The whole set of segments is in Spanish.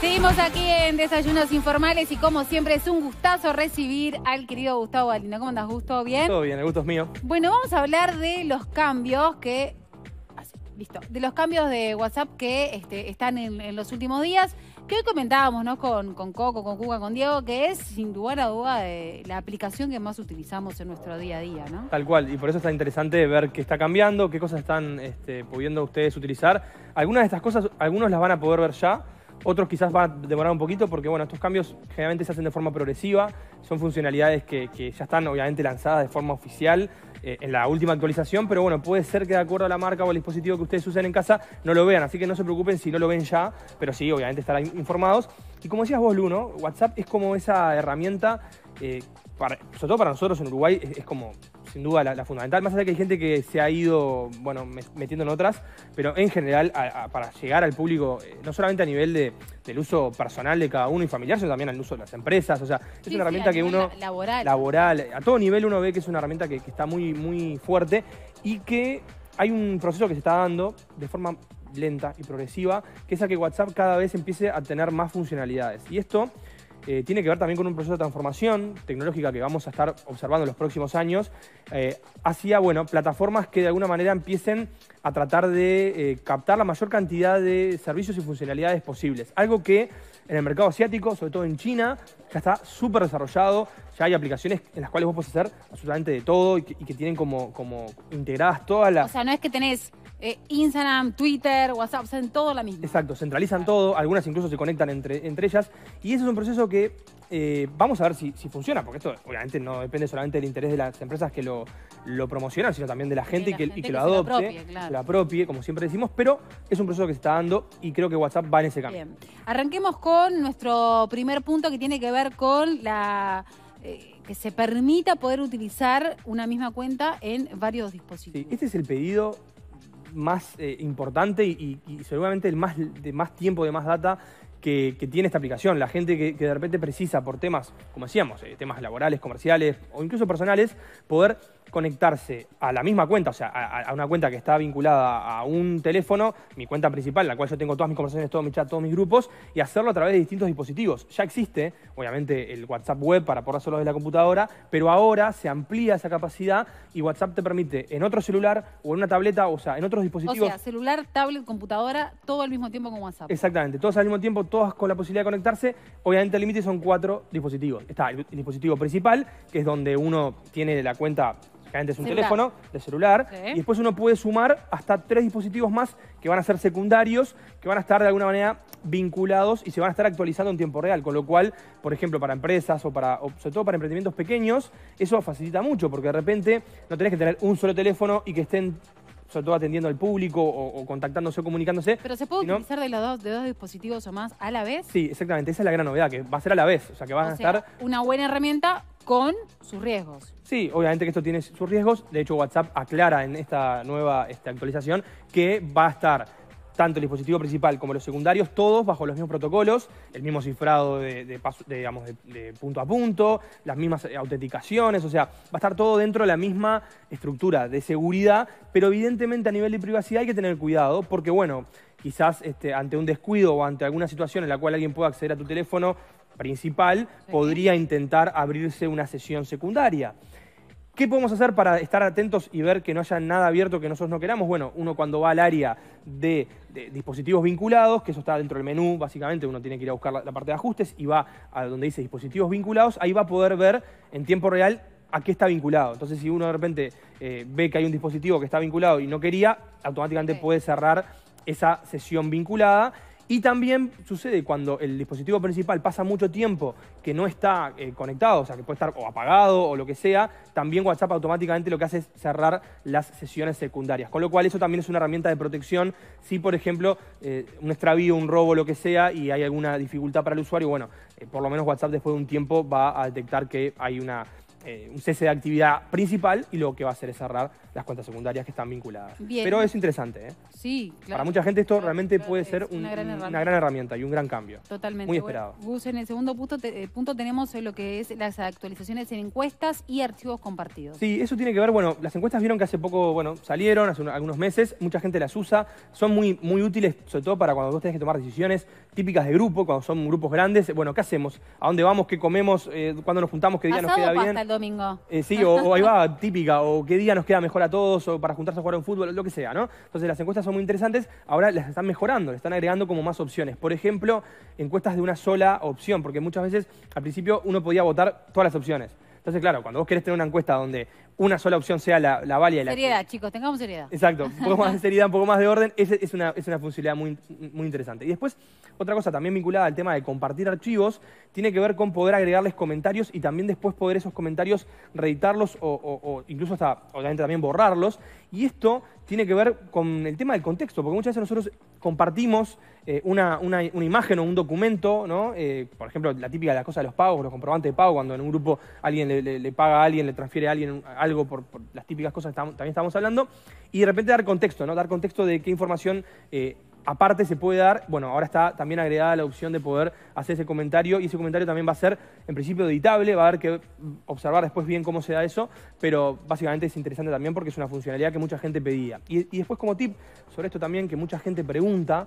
Seguimos aquí en Desayunos Informales y como siempre es un gustazo recibir al querido Gustavo Balino. ¿Cómo andas, gusto, ¿Bien? Todo bien, el gusto es mío. Bueno, vamos a hablar de los cambios que... Así, listo. De los cambios de WhatsApp que este, están en, los últimos días, que hoy comentábamos ¿no? con, Coco, con Cuca, con Diego, que es sin lugar a duda la aplicación que más utilizamos en nuestro día a día, ¿no? Tal cual, y por eso está interesante ver qué está cambiando, qué cosas están este, pudiendo ustedes utilizar. Algunas de estas cosas, algunos las van a poder ver ya, otros quizás van a demorar un poquito porque, bueno, estos cambios generalmente se hacen de forma progresiva, son funcionalidades que, ya están obviamente lanzadas de forma oficial eh, en la última actualización, pero bueno, puede ser que de acuerdo a la marca o al dispositivo que ustedes usen en casa no lo vean, así que no se preocupen si no lo ven ya, pero sí, obviamente estarán informados. Y como decías vos, Luno, WhatsApp es como esa herramienta, eh, sobre todo para nosotros en Uruguay, es como sin duda la, fundamental, más allá que hay gente que se ha ido, bueno, metiendo en otras, pero en general para llegar al público, eh, no solamente a nivel del uso personal de cada uno y familiar, sino también al uso de las empresas, o sea, es una herramienta que uno... Laboral. Laboral, eh, a todo nivel uno ve que es una herramienta que, está muy, muy fuerte y que hay un proceso que se está dando de forma lenta y progresiva, que es a que WhatsApp cada vez empiece a tener más funcionalidades. Y esto eh, tiene que ver también con un proceso de transformación tecnológica que vamos a estar observando en los próximos años, eh, hacia bueno, plataformas que de alguna manera empiecen a tratar de eh, captar la mayor cantidad de servicios y funcionalidades posibles. Algo que en el mercado asiático, sobre todo en China, ya está súper desarrollado, ya hay aplicaciones en las cuales vos podés hacer absolutamente de todo y que, tienen como, como integradas todas las... O sea, no es que tenés eh, Instagram, Twitter, WhatsApp, en todo la misma. Exacto, centralizan todo, algunas incluso se conectan entre, entre ellas y ese es un proceso que eh, vamos a ver si, funciona, porque esto obviamente no depende solamente del interés de las empresas que lo, promocionan, sino también de la gente, y, que, lo adopte, la lo, apropie, como siempre decimos, pero es un proceso que se está dando y creo que WhatsApp va en ese camino. Arranquemos con nuestro primer punto que tiene que ver con la... Eh, que se permita poder utilizar una misma cuenta en varios dispositivos. este es el pedido más eh, importante y, y, seguramente el más, de más tiempo, de más data que, tiene esta aplicación, la gente que, de repente precisa por temas, como decíamos, eh, temas laborales, comerciales o incluso personales, poder conectarse a la misma cuenta, o sea, a, una cuenta que está vinculada a un teléfono, mi cuenta principal, la cual yo tengo todas mis conversaciones, todo mi chat, todos mis grupos, y hacerlo a través de distintos dispositivos. Ya existe, obviamente, el WhatsApp web para poder hacerlo desde la computadora, pero ahora se amplía esa capacidad y WhatsApp te permite en otro celular o en una tableta, o sea, en otros dispositivos. O sea, celular, tablet, computadora, todo al mismo tiempo con WhatsApp. Exactamente, todo al mismo tiempo, todas con la posibilidad de conectarse. Obviamente el límite son cuatro dispositivos. Está el dispositivo principal, que es donde uno tiene la cuenta generalmente es un teléfono de celular. Y después uno puede sumar hasta tres dispositivos más que van a ser secundarios, que van a estar de alguna manera vinculados y se van a estar actualizando en tiempo real. Con lo cual, por ejemplo, para empresas o para, o sobre todo para emprendimientos pequeños, eso facilita mucho, porque de repente no tenés que tener un solo teléfono y que estén sobre todo atendiendo al público o, contactándose o comunicándose. Pero se puede utilizar de los dos, de dos dispositivos o más a la vez. Sí, exactamente, esa es la gran novedad, que va a ser a la vez, o sea que vas a estar... Una buena herramienta con sus riesgos. Sí, obviamente que esto tiene sus riesgos, de hecho WhatsApp aclara en esta nueva esta actualización que va a estar tanto el dispositivo principal como los secundarios, todos bajo los mismos protocolos, el mismo cifrado de, punto a punto, las mismas eh, autenticaciones, o sea, va a estar todo dentro de la misma estructura de seguridad, pero evidentemente a nivel de privacidad hay que tener cuidado, porque bueno, quizás este, ante un descuido o ante alguna situación en la cual alguien pueda acceder a tu teléfono principal, podría intentar abrirse una sesión secundaria. ¿Qué podemos hacer para estar atentos y ver que no haya nada abierto que nosotros no queramos? Bueno, uno cuando va al área de, dispositivos vinculados, que eso está dentro del menú, básicamente uno tiene que ir a buscar la, parte de ajustes y va a donde dice dispositivos vinculados, ahí va a poder ver en tiempo real a qué está vinculado. Entonces, si uno de repente eh, ve que hay un dispositivo que está vinculado y no quería, automáticamente puede cerrar esa sesión vinculada y también sucede cuando el dispositivo principal pasa mucho tiempo que no está eh, conectado, o sea, que puede estar o apagado o lo que sea, también WhatsApp automáticamente lo que hace es cerrar las sesiones secundarias. Con lo cual eso también es una herramienta de protección si, por ejemplo, eh, un extravío, un robo, lo que sea, y hay alguna dificultad para el usuario, bueno, eh, por lo menos WhatsApp después de un tiempo va a detectar que hay una eh, un cese de actividad principal y lo que va a hacer es cerrar las cuentas secundarias que están vinculadas. Pero es interesante. ¿eh? Sí, claro. Para mucha gente esto realmente puede ser una, gran herramienta y un gran cambio. Totalmente. Muy esperado. Gus, en el segundo eh, punto, tenemos lo que es las actualizaciones en encuestas y archivos compartidos. Sí, eso tiene que ver, bueno, las encuestas vieron que hace poco, bueno, salieron hace algunos meses, mucha gente las usa, son muy, muy útiles, sobre todo para cuando vos tenés que tomar decisiones típicas de grupo, cuando son grupos grandes, bueno, ¿qué hacemos? ¿A dónde vamos? ¿Qué comemos? Eh, ¿Cuándo nos juntamos? ¿Qué día nos queda bien? domingo. Eh, sí, o, ahí va, típica, o qué día nos queda mejor a todos, o para juntarse a jugar un fútbol, lo que sea, ¿no? Entonces las encuestas son muy interesantes, ahora las están mejorando, le están agregando como más opciones. Por ejemplo, encuestas de una sola opción, porque muchas veces al principio uno podía votar todas las opciones. Entonces, claro, cuando vos querés tener una encuesta donde una sola opción sea la, la válida. La seriedad, chicos, tengamos seriedad. Exacto, un poco más de seriedad, un poco más de orden, es, una, es funcionalidad muy, muy interesante. Y después, otra cosa también vinculada al tema de compartir archivos, tiene que ver con poder agregarles comentarios y también después poder esos comentarios reeditarlos o, o, incluso hasta, obviamente, también borrarlos. Y esto tiene que ver con el tema del contexto, porque muchas veces nosotros compartimos eh, una, imagen o un documento, ¿no? Eh, por ejemplo, la típica de las cosas de los pagos, los comprobantes de pago, cuando en un grupo alguien le, paga a alguien, le transfiere a alguien algo algo por, las típicas cosas que también estamos hablando, y de repente dar contexto, ¿no? Dar contexto de qué información eh, aparte se puede dar, bueno, ahora está también agregada la opción de poder hacer ese comentario y ese comentario también va a ser en principio editable, va a haber que observar después bien cómo se da eso, pero básicamente es interesante también porque es una funcionalidad que mucha gente pedía. Y, después como tip sobre esto también que mucha gente pregunta,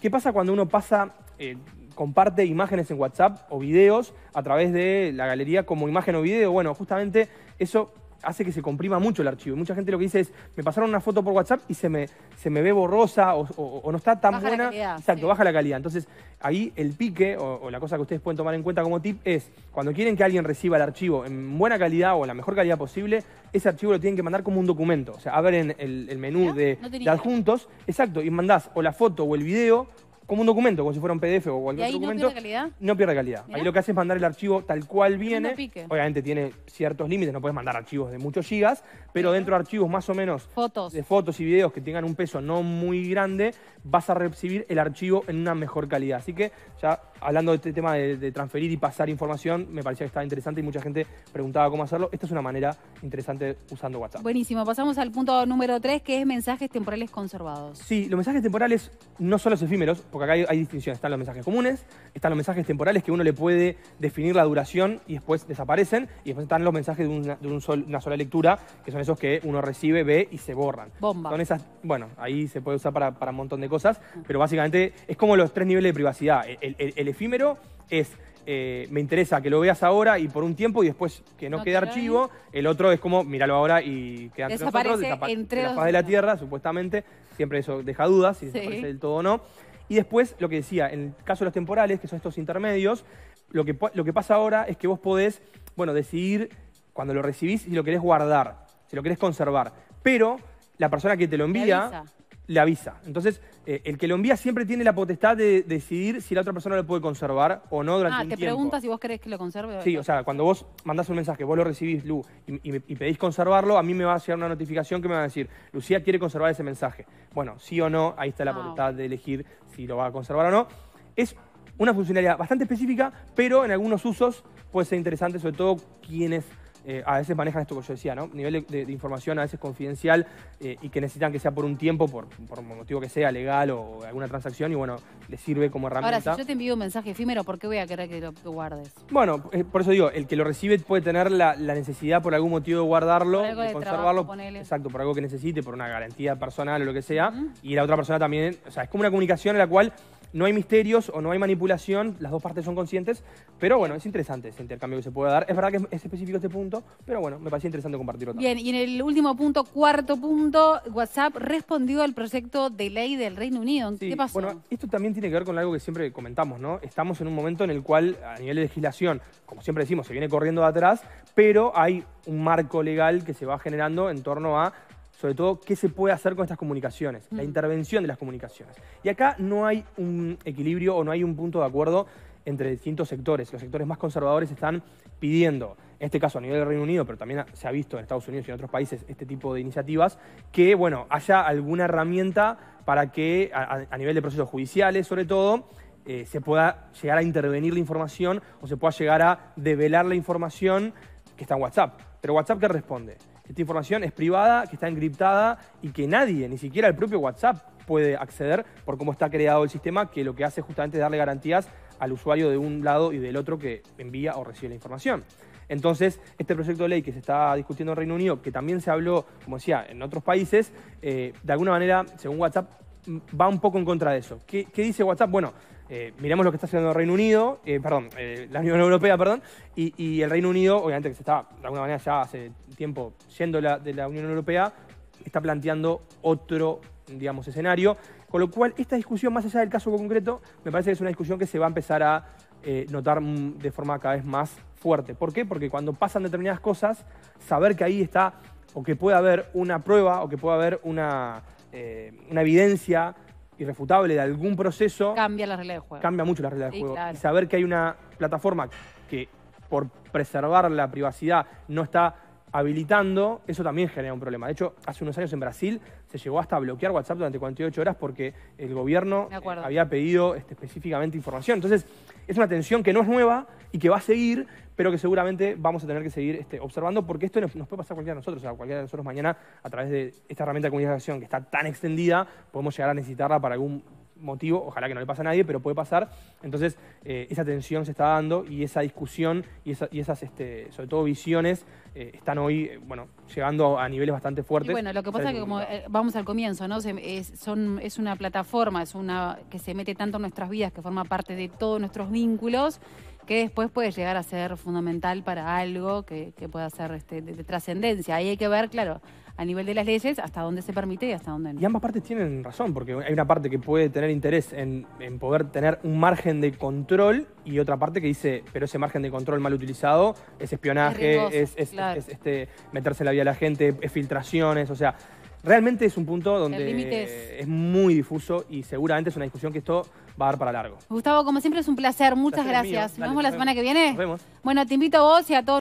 ¿qué pasa cuando uno pasa, eh, comparte imágenes en WhatsApp o videos a través de la galería como imagen o video? Bueno, justamente eso hace que se comprima mucho el archivo. Y mucha gente lo que dice es, me pasaron una foto por WhatsApp y se me, se me ve borrosa o, no está tan buena. Exacto, baja la calidad. Entonces, ahí el pique o, la cosa que ustedes pueden tomar en cuenta como tip es, cuando quieren que alguien reciba el archivo en buena calidad o la mejor calidad posible, ese archivo lo tienen que mandar como un documento. O sea, abren el, el menú de, de adjuntos. Exacto, y mandás o la foto o el video como un documento, como si fuera un PDF o cualquier documento. no pierde calidad? No pierde calidad. Ahí lo que hace es mandar el archivo tal cual viene. Pique. Obviamente tiene ciertos límites, no puedes mandar archivos de muchos gigas, pero dentro de archivos más o menos fotos. de fotos y videos que tengan un peso no muy grande, vas a recibir el archivo en una mejor calidad. Así que ya hablando de este tema de, transferir y pasar información, me parecía que estaba interesante y mucha gente preguntaba cómo hacerlo. Esta es una manera interesante usando WhatsApp. Buenísimo, pasamos al punto número 3, que es mensajes temporales conservados. Sí, los mensajes temporales no son los efímeros, porque acá hay, hay distinciones. Están los mensajes comunes, están los mensajes temporales que uno le puede definir la duración y después desaparecen, y después están los mensajes de, una, sola lectura, que son esos que uno recibe, ve y se borran. Bomba. esas, bueno, ahí se puede usar para, un montón de cosas, pero básicamente es como los tres niveles de privacidad. el efímero es eh, me interesa que lo veas ahora y por un tiempo y después que no, quede archivo. El otro es como, míralo ahora y queda entre la de la Tierra, supuestamente. Siempre eso deja dudas si del todo o no. Y después, lo que decía, en el caso de los temporales, que son estos intermedios, lo que, lo que pasa ahora es que vos podés, bueno, decidir cuando lo recibís si lo querés guardar, si lo querés conservar. Pero la persona que te lo envía le avisa. Entonces, eh, el que lo envía siempre tiene la potestad de decidir si la otra persona lo puede conservar o no durante ah, un tiempo. Ah, te pregunta si vos querés que lo conserve. Sí, o sea, cuando vos mandás un mensaje, vos lo recibís, Lu, y, pedís conservarlo, a mí me va a hacer una notificación que me va a decir, Lucía quiere conservar ese mensaje. Bueno, sí o no, ahí está la ah, potestad de elegir si lo va a conservar o no. Es una funcionalidad bastante específica, pero en algunos usos puede ser interesante, sobre todo quienes eh, a veces manejan esto que yo decía, ¿no? Nivel de, información a veces confidencial eh, y que necesitan que sea por un tiempo, por, por motivo que sea, legal o, alguna transacción, y bueno, les sirve como herramienta. Ahora, si yo te envío un mensaje efímero, ¿por qué voy a querer que lo guardes? Bueno, eh, por eso digo, el que lo recibe puede tener la, necesidad por algún motivo de guardarlo, de, conservarlo. exacto, por algo que necesite, por una garantía personal o lo que sea. Y la otra persona también, o sea, es como una comunicación en la cual no hay misterios o no hay manipulación, las dos partes son conscientes, pero bueno, es interesante ese intercambio que se puede dar. Es verdad que es específico este punto, pero bueno, me parecía interesante compartirlo también. Bien, y en el último punto, cuarto punto, WhatsApp respondió al proyecto de ley del Reino Unido. ¿Qué pasó? Bueno, esto también tiene que ver con algo que siempre comentamos, ¿no? Estamos en un momento en el cual, a nivel de legislación, como siempre decimos, se viene corriendo de atrás, pero hay un marco legal que se va generando en torno a sobre todo qué se puede hacer con estas comunicaciones, la intervención de las comunicaciones. Y acá no hay un equilibrio o no hay un punto de acuerdo entre distintos sectores. Los sectores más conservadores están pidiendo, en este caso a nivel del Reino Unido, pero también se ha visto en Estados Unidos y en otros países este tipo de iniciativas, que bueno, haya alguna herramienta para que a, nivel de procesos judiciales, sobre todo, eh, se pueda llegar a intervenir la información o se pueda llegar a develar la información que está en WhatsApp. Pero WhatsApp qué responde? Esta información es privada, que está encriptada y que nadie, ni siquiera el propio WhatsApp, puede acceder por cómo está creado el sistema, que lo que hace justamente es darle garantías al usuario de un lado y del otro que envía o recibe la información. Entonces, este proyecto de ley que se está discutiendo en Reino Unido, que también se habló, como decía, en otros países, eh, de alguna manera, según WhatsApp, va un poco en contra de eso. ¿Qué, dice WhatsApp? Bueno, miramos eh, miremos lo que está haciendo el Reino Unido, eh, perdón, eh, la Unión Europea, perdón, y, el Reino Unido, obviamente que se está de alguna manera ya hace tiempo yendo la, de la Unión Europea, está planteando otro, digamos, escenario. Con lo cual, esta discusión, más allá del caso concreto, me parece que es una discusión que se va a empezar a notar de forma cada vez más fuerte. ¿Por qué? Porque cuando pasan determinadas cosas, saber que ahí está o que puede haber una prueba o que puede haber una eh, una evidencia irrefutable de algún proceso... Cambia la regla de juego. Cambia mucho la regla de juego. Y saber que hay una plataforma que por preservar la privacidad no está habilitando, eso también genera un problema. De hecho, hace unos años en Brasil se llegó hasta bloquear WhatsApp durante 48 horas porque el gobierno eh, había pedido este, específicamente información. Entonces, es una tensión que no es nueva y que va a seguir, pero que seguramente vamos a tener que seguir este, observando porque esto nos, puede pasar a cualquiera de nosotros. O sea, cualquiera de nosotros mañana, a través de esta herramienta de comunicación que está tan extendida, podemos llegar a necesitarla para algún motivo, ojalá que no le pase a nadie, pero puede pasar. Entonces, eh, esa tensión se está dando y esa discusión y, esas, este, sobre todo, visiones eh, están hoy, eh, bueno, llegando a, niveles bastante fuertes. bueno, lo que pasa es que, como vamos al comienzo, ¿no? es, son, es una plataforma, es una que se mete tanto en nuestras vidas, que forma parte de todos nuestros vínculos que después puede llegar a ser fundamental para algo que, pueda ser este, de, trascendencia. Ahí hay que ver, claro, a nivel de las leyes hasta dónde se permite y hasta dónde no. Y ambas partes tienen razón, porque hay una parte que puede tener interés en, poder tener un margen de control y otra parte que dice, pero ese margen de control mal utilizado es espionaje, es, este, meterse en la vida de la gente, es filtraciones, o sea, Realmente es un punto donde es... muy difuso y seguramente es una discusión que esto va a dar para largo. Gustavo, como siempre es un placer, muchas gracias. nos vemos la semana que viene. Nos vemos. Bueno, te invito a vos y a todos.